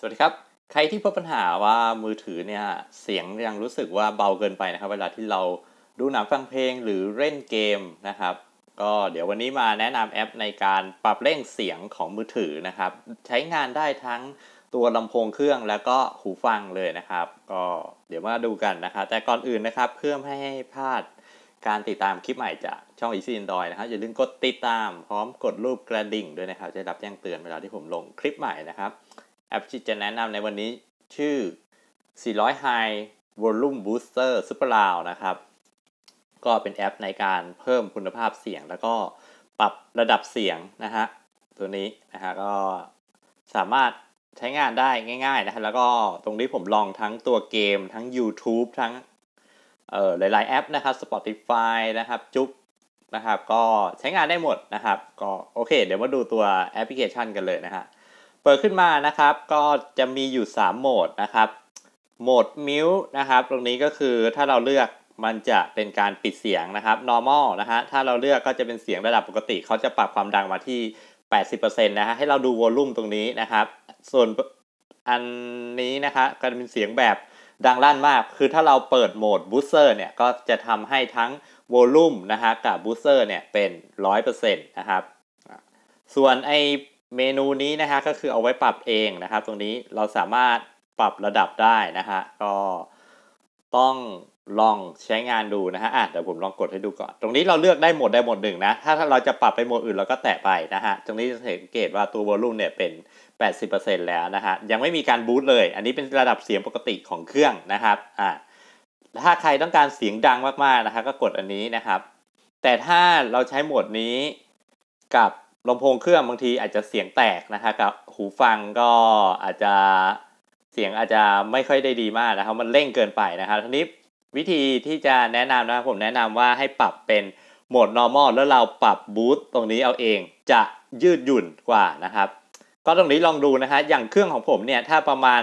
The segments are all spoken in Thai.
สวัสดีครับใครที่พบปัญหาว่ามือถือเนี่ยเสียงยังรู้สึกว่าเบาเกินไปนะครับ เวลาที่เราดูหนังฟังเพลงหรือเล่นเกมนะครับ ก็เดี๋ยววันนี้มาแนะนำแอปในการปรับเร่งเสียงของมือถือนะครับ ใช้งานได้ทั้งตัวลำโพงเครื่องแล้วก็หูฟังเลยนะครับ ก็เดี๋ยวมาดูกันนะครับแต่ก่อนอื่นนะครับ เพื่อไม่ให้พลาดการติดตามคลิปใหม่จากช่อง Easy Android นะครับอย่าลืมกดติดตามพร้อมกดรูปกระดิ่งด้วยนะครับ จะรับแจ้งเตือนเวลาที่ผมลงคลิปใหม่นะครับแอปที่จะแนะนำในวันนี้ชื่อ400 High Volume Booster Super Loud นะครับ ก็เป็นแอปในการเพิ่มคุณภาพเสียง แล้วก็ปรับระดับเสียงนะฮะตัวนี้นะฮะก็สามารถใช้งานได้ง่ายๆนะฮะแล้วก็ตรงนี้ผมลองทั้งตัวเกมทั้ง YouTube ทั้งเอ่อหลาย ๆแอปนะครับ Spotify นะครับจุ๊บนะครับ ก็ใช้งานได้หมดนะครับ ก็โอเค เดี๋ยวมาดูตัวแอปพลิเคชันกันเลยนะฮะเปิดขึ้นมานะครับ ก็จะมีอยู่3โหมดนะครับโหมดมิวนะครับตรงนี้ก็คือถ้าเราเลือกมันจะเป็นการปิดเสียงนะครับ normal นะฮะถ้าเราเลือกก็จะเป็นเสียงระดับปกติเขาจะปรับความดังมาที่80%นะฮะให้เราดูวอลลุ่มตรงนี้นะครับส่วนอันนี้นะคะก็จะเป็นเสียงแบบดังลั่นมากคือถ้าเราเปิดโหมดบูสเตอร์เนี่ยก็จะทำให้ทั้งวอลลุ่มนะฮะกับบูสเตอร์เนี่ยเป็น100%นะครับ ส่วนไอเมนูนี้นะฮะก็คือเอาไว้ปรับเองนะครับ ตรงนี้เราสามารถปรับระดับได้นะฮะก็ต้องลองใช้งานดูนะฮะอ่ะเดี๋ยวผมลองกดให้ดูก่อนตรงนี้เราเลือกได้หมดได้หมดหนึ่งนะ ถ้าเราจะปรับไปหมดอื่นเราก็แตะไปนะฮะตรงนี้จะสังเกตว่าตัววอลลุ่มเนี่ยเป็น80%แล้วนะฮะยังไม่มีการบูตเลย อันนี้เป็นระดับเสียงปกติของเครื่องนะครับอ่าถ้าใครต้องการเสียงดังมากๆนะฮะก็กดอันนี้นะครับ แต่ถ้าเราใช้โหมดนี้กับลำโพงเครื่องบางทีอาจจะเสียงแตกนะคบกับหูฟังก็อาจจะเสียงอาจจะไม่ค่อยได้ดีมากนะครับ มันเร่งเกินไปนะครับทีนี้วิธีที่จะแนะนำนะครับผมแนะนำว่าให้ปรับเป็นโหมด normal แล้วเราปรับบูตตรงนี้เอาเอง จะยืดหยุ่นกว่านะครับ ก็ตรงนี้ลองดูนะฮะอย่างเครื่องของผมเนี่ย ถ้าประมาณ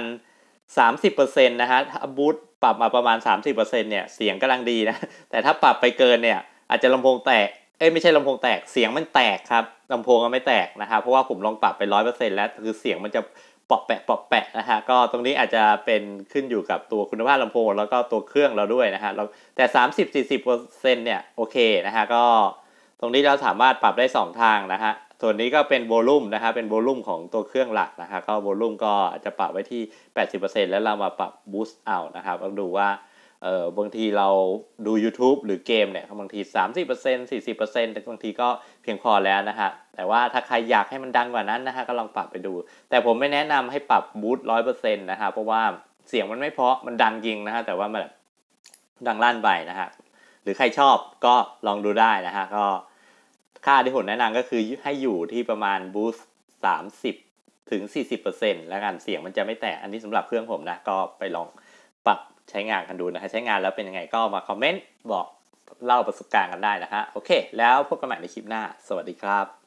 30%นะฮะบูตปรับมาประมาณ 30%เนี่ยเสียงกำลังดีนะแต่ถ้าปรับไปเกินเนี่ยอาจจะลำโพงแตกอ้ไม่ใช่ลำโพงแตก เสียงมันแตกครับ ลำโพงก็ไม่แตกนะครับเพราะว่าผมลองปรับไปร้อยเปอร์เซ็นแล้วคือเสียงมันจะปอบแปะปอบแปะนะฮะก็ตรงนี้อาจจะเป็นขึ้นอยู่กับตัวคุณภาพลำโพง แล้วก็ตัวเครื่องเราด้วยนะฮะแต่สามสิบสี่สิบเปอร์เซ็นเนี่ย โอเคนะฮะก็ตรงนี้เราสามารถปรับได้สองทางนะฮะส่วนนี้ก็เป็นโวลูมนะครับเป็นโวลูมของตัวเครื่องหลักนะฮะก็โวลูมก็อาจะปรับไว้ที่80%แล้วเรามาปรับบูสต์เอานะครับลองดูว่าเออบางทีเราดู YouTube หรือเกมเนี่ยบางที 30% 40%แต่บางทีก็เพียงพอแล้วนะฮะแต่ว่าถ้าใครอยากให้มันดังกว่านั้นนะฮะก็ลองปรับไปดู แต่ผมไม่แนะนำให้ปรับบูทร้อยเปอร์เซ็นต์นะฮะเพราะว่าเสียงมันไม่เพาะมันดังจริงนะฮะแต่ว่ามันดังลั่นไปนะฮะหรือใครชอบก็ลองดูได้นะฮะก็ค่าที่ผมแนะนำก็คือให้อยู่ที่ประมาณบูส3์สามสิบถึง40%แล้วกันเสียงมันจะไม่แตกอันนี้สำหรับเครื่องผมนะก็ไปลองปรับใช้งานกันดูนะฮะใช้งานแล้วเป็นยังไงก็มาคอมเมนต์ บอกเล่าประสบการณ์กันได้นะฮะโอเคแล้วพบกันใหม่ในคลิปหน้า สวัสดีครับ